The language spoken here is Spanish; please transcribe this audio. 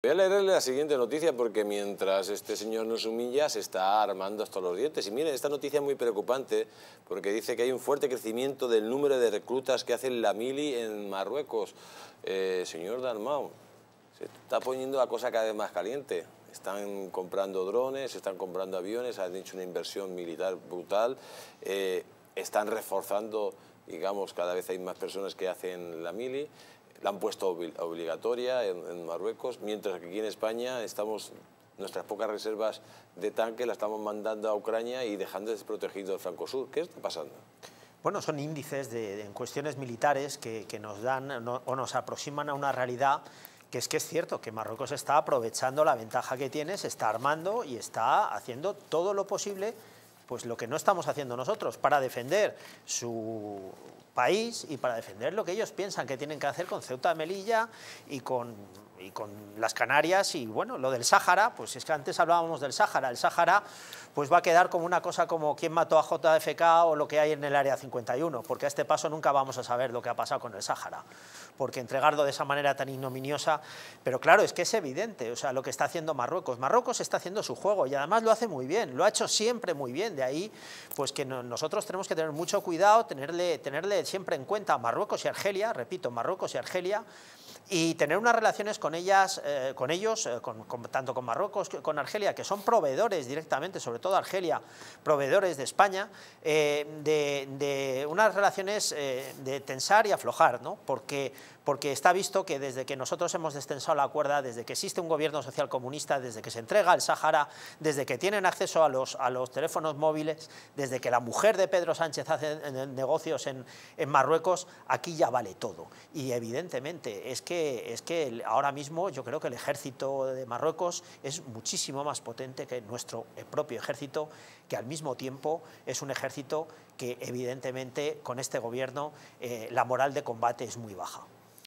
Voy a leerle la siguiente noticia porque mientras este señor nos humilla se está armando hasta los dientes. Y miren, esta noticia es muy preocupante porque dice que hay un fuerte crecimiento del número de reclutas que hacen la mili en Marruecos. Eh, señor Dalmau, se está poniendo la cosa cada vez más caliente. Están comprando drones, están comprando aviones, han hecho una inversión militar brutal, eh, están reforzando, digamos, cada vez hay más personas que hacen la mili la han puesto obligatoria en, Marruecos, mientras que aquí en España estamos nuestras pocas reservas de tanque la estamos mandando a Ucrania y dejando desprotegido el Franco Sur. ¿Qué está pasando? Bueno, son índices de, en cuestiones militares que, nos dan o nos aproximan a una realidad que es que es cierto que Marruecos está aprovechando la ventaja que tiene, se está armando y está haciendo todo lo posible pues lo que no estamos haciendo nosotros para defender su país y para defender lo que ellos piensan que tienen que hacer con Ceuta Melilla y con y con las Canarias y bueno, lo del Sáhara, pues es que antes hablábamos del Sáhara, el Sáhara pues va a quedar como una cosa como quién mató a JFK o lo que hay en el Área 51, porque a este paso nunca vamos a saber lo que ha pasado con el Sáhara, porque entregarlo de esa manera tan ignominiosa, pero claro, es que es evidente, o sea, lo que está haciendo Marruecos, Marruecos está haciendo su juego y además lo hace muy bien, lo ha hecho siempre muy bien, de ahí pues que nosotros tenemos que tener mucho cuidado, tenerle, tenerle siempre en cuenta a Marruecos y Argelia, repito, Marruecos y Argelia, y tener unas relaciones con ellas, eh, con ellos, eh, tanto con Marruecos como con Argelia, que son proveedores directamente, sobre todo Argelia, proveedores de España, eh, de, unas relaciones de tensar y aflojar, ¿no? porque, porque está visto que desde que nosotros hemos destensado la cuerda, desde que existe un gobierno social comunista, desde que se entrega el Sahara desde que tienen acceso a los, a los teléfonos móviles, desde que la mujer de Pedro Sánchez hace negocios en, en Marruecos, aquí ya vale todo. Y evidentemente es que es que ahora mismo yo creo que el ejército de Marruecos es muchísimo más potente que nuestro eh, propio ejército, que al mismo tiempo es un ejército que evidentemente con este gobierno eh, la moral de combate es muy baja.